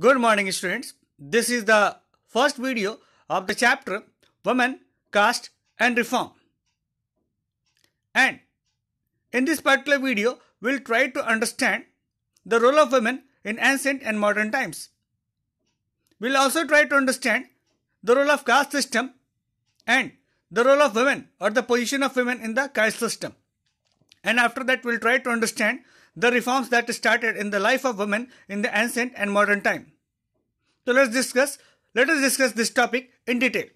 Good morning students. This is the first video of the chapter Women, Caste and Reform. And in this particular video, we'll try to understand the role of women in ancient and modern times. We'll also try to understand the role of caste system and the role of women or the position of women in the caste system. And after that, we'll try to understand the reforms that started in the life of women in the ancient and modern time. So let's discuss let us discuss this topic in detail.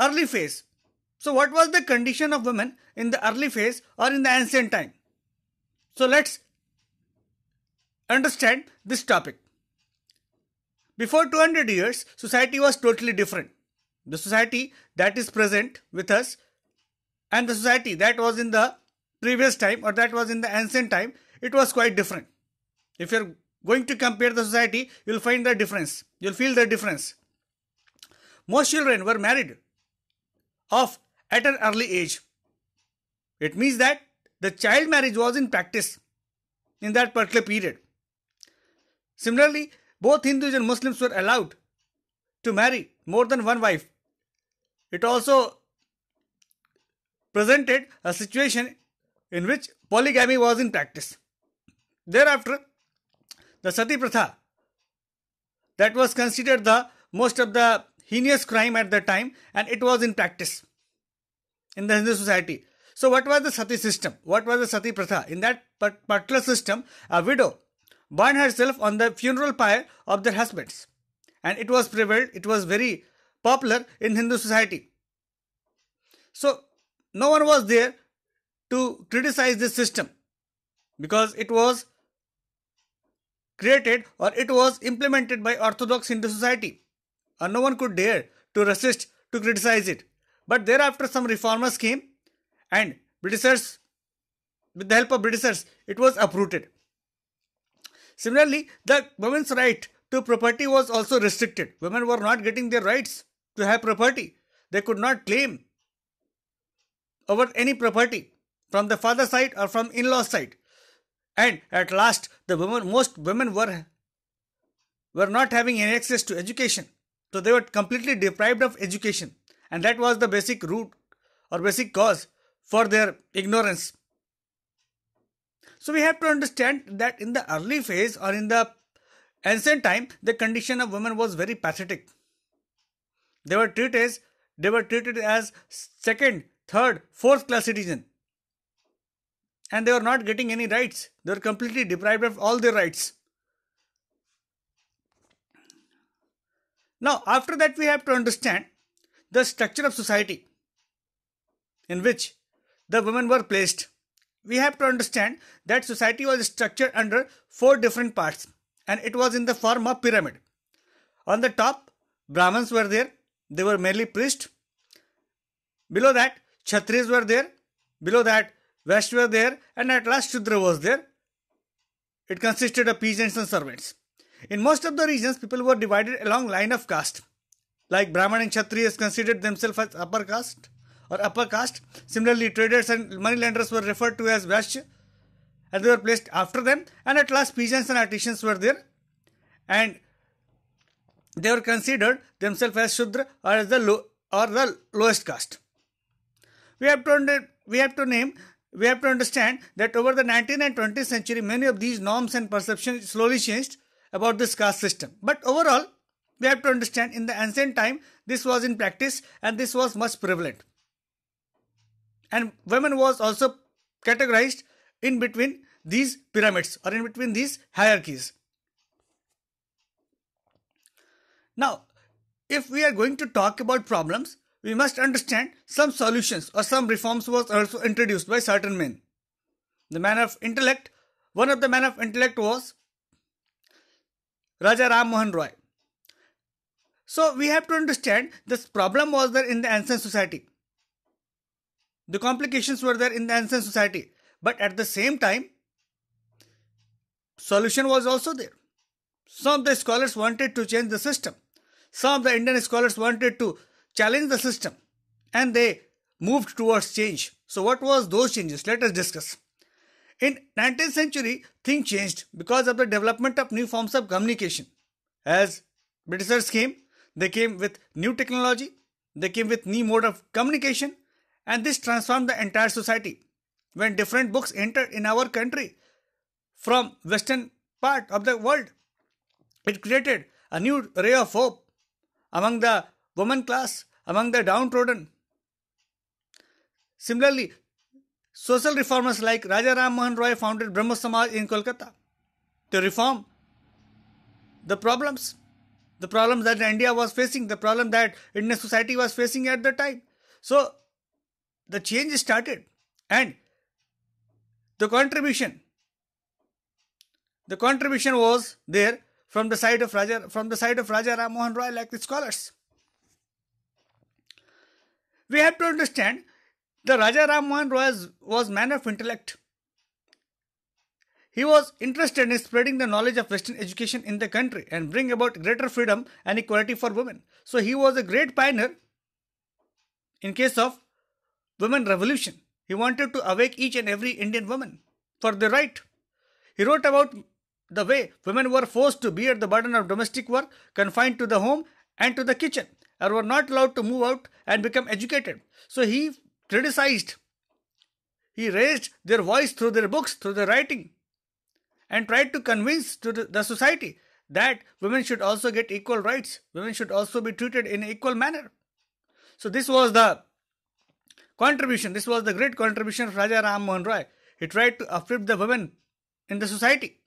Early phase. So what was the condition of women in the early phase or in the ancient time? So let's understand this topic. Before 200 years, society was totally different. The society that is present with us and the society that was in the previous time or that was in the ancient time, it was quite different. If you're going to compare the society, you'll find the difference. You'll feel the difference. Most children were married off at an early age. It means that the child marriage was in practice in that particular period. Similarly, both Hindus and Muslims were allowed to marry more than one wife. It also presented a situation in which polygamy was in practice. Thereafter, the sati pratha that was considered the most of the heinous crime at the time and it was in practice in the Hindu society. So, what was the sati system? What was the sati pratha? In that particular system, a widow burned herself on the funeral pyre of their husbands, and it was prevalent. It was very popular in Hindu society. So, no one was there to criticize this system because it was created or it was implemented by Orthodox Hindu society and no one could dare to resist to criticize it. But thereafter, some reformers came and Britishers, with the help of Britishers, it was uprooted. Similarly, the women's right to property was also restricted. Women were not getting their rights to have property, they could not claim over any property from the father side or from in-law side and at last the women most women were were not having any access to education so they were completely deprived of education and that was the basic root or basic cause for their ignorance so we have to understand that in the early phase or in the ancient time the condition of women was very pathetic they were treated as they were treated as second third fourth class citizen and they were not getting any rights. They were completely deprived of all their rights. Now, after that, we have to understand the structure of society in which the women were placed. We have to understand that society was structured under four different parts and it was in the form of pyramid. On the top, Brahmins were there, they were merely priests. Below that, Kshatriyas were there. Below that, Vashti were there, and at last Shudra was there. It consisted of peasants and servants. In most of the regions, people were divided along line of caste. Like Brahman and Kshatriyas considered themselves as upper caste or upper caste. Similarly, traders and moneylenders were referred to as Vaishya and they were placed after them. And at last, peasants and artisans were there. And they were considered themselves as Shudra or as the, low, or the lowest caste. We have, to, we have to name we have to understand that over the 19th and 20th century, many of these norms and perceptions slowly changed about this caste system. But overall, we have to understand in the ancient time, this was in practice and this was much prevalent. And women was also categorized in between these pyramids or in between these hierarchies. Now, if we are going to talk about problems, we must understand some solutions or some reforms was also introduced by certain men. The man of intellect, one of the men of intellect was Raja Ram Mohan Roy. So we have to understand this problem was there in the ancient society. The complications were there in the ancient society, but at the same time, solution was also there. Some of the scholars wanted to change the system. Some of the Indian scholars wanted to challenged the system and they moved towards change. So what was those changes? Let us discuss. In 19th century, things changed because of the development of new forms of communication. As Britishers came, they came with new technology, they came with new mode of communication, and this transformed the entire society. When different books entered in our country from western part of the world, it created a new ray of hope among the woman class among the downtrodden. Similarly, social reformers like Raja Ram Mohan Roy founded Brahmo Samaj in Kolkata to reform the problems, the problems that India was facing, the problem that Indian society was facing at the time. So the change started and the contribution the contribution was there from the side of Raja from the side of Raja Ram Mohan Roy like the scholars. We have to understand the Raja Ram Mohan was, was man of intellect. He was interested in spreading the knowledge of Western education in the country and bring about greater freedom and equality for women. So he was a great pioneer in case of women revolution. He wanted to awake each and every Indian woman for the right. He wrote about the way women were forced to bear the burden of domestic work, confined to the home and to the kitchen, or were not allowed to move out and become educated. So he criticized, he raised their voice through their books, through their writing, and tried to convince to the society that women should also get equal rights, women should also be treated in equal manner. So this was the contribution, this was the great contribution of Raja Ram Mohan Roy. He tried to uplift the women in the society.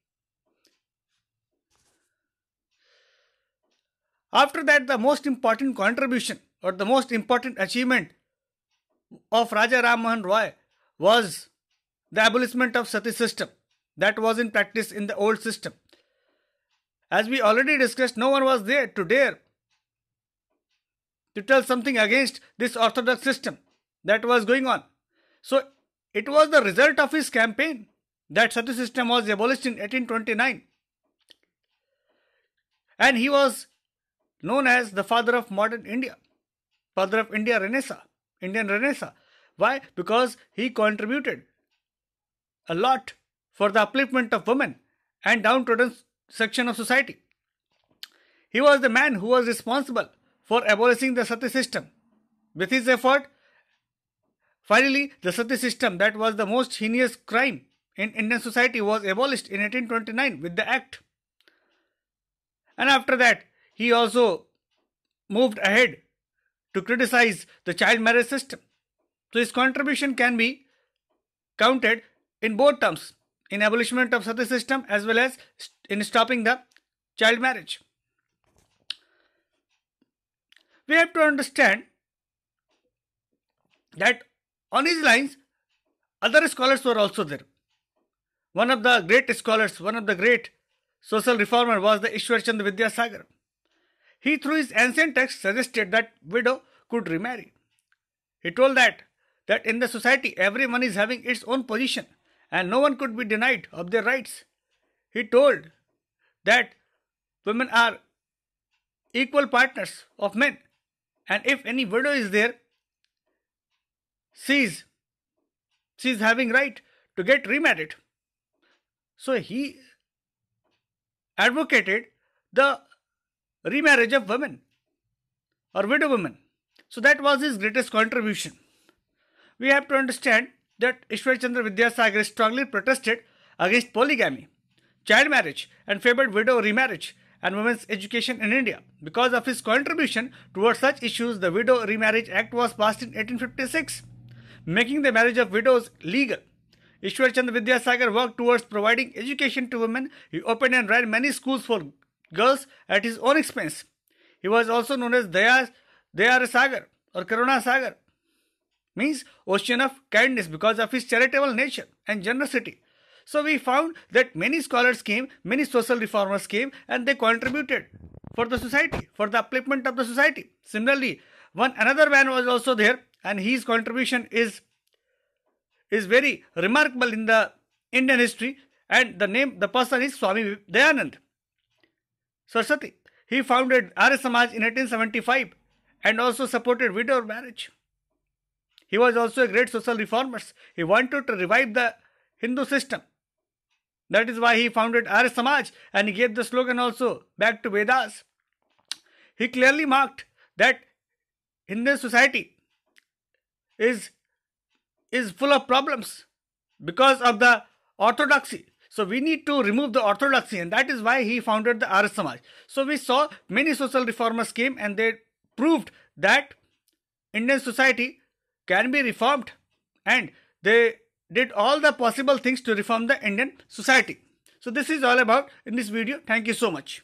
After that, the most important contribution or the most important achievement of Raja Ram Mohan Roy was the abolishment of sati system that was in practice in the old system. As we already discussed, no one was there to dare to tell something against this orthodox system that was going on. So it was the result of his campaign that sati system was abolished in 1829. And he was known as the father of modern India, father of India Renaissance, Indian Renaissance. Why? Because he contributed a lot for the upliftment of women and downtrodden section of society. He was the man who was responsible for abolishing the sati system. With his effort, finally, the sati system that was the most heinous crime in Indian society was abolished in 1829 with the act. And after that, he also moved ahead to criticize the child marriage system. So his contribution can be counted in both terms in abolishment of sati system as well as in stopping the child marriage. We have to understand that on his lines other scholars were also there. One of the great scholars, one of the great social reformer was the Ishwar Vidya Vidyasagar. He, through his ancient text, suggested that widow could remarry. He told that that in the society everyone is having its own position and no one could be denied of their rights. He told that women are equal partners of men and if any widow is there she is she is having right to get remarried so he advocated the remarriage of women or widow women. So that was his greatest contribution. We have to understand that Ishwarchandra Vidyasagar strongly protested against polygamy, child marriage, and favored widow remarriage and women's education in India. Because of his contribution towards such issues, the Widow Remarriage Act was passed in 1856, making the marriage of widows legal. Ishwarchandra Vidyasagar worked towards providing education to women. He opened and ran many schools for girls at his own expense. He was also known as Daya, Daya Sagar or Karuna Sagar, means ocean of kindness because of his charitable nature and generosity. So we found that many scholars came, many social reformers came, and they contributed for the society, for the upliftment of the society. Similarly, one another man was also there, and his contribution is is very remarkable in the Indian history. And the name, the person is Swami Dayanand. Saraswati. He founded Arya Samaj in 1875 and also supported widow marriage. He was also a great social reformer. He wanted to revive the Hindu system. That is why he founded Arya Samaj and he gave the slogan also back to Vedas. He clearly marked that Indian society is, is full of problems because of the orthodoxy so we need to remove the orthodoxy, and that is why he founded the Arya Samaj. So we saw many social reformers came and they proved that Indian society can be reformed, and they did all the possible things to reform the Indian society. So this is all about in this video. Thank you so much.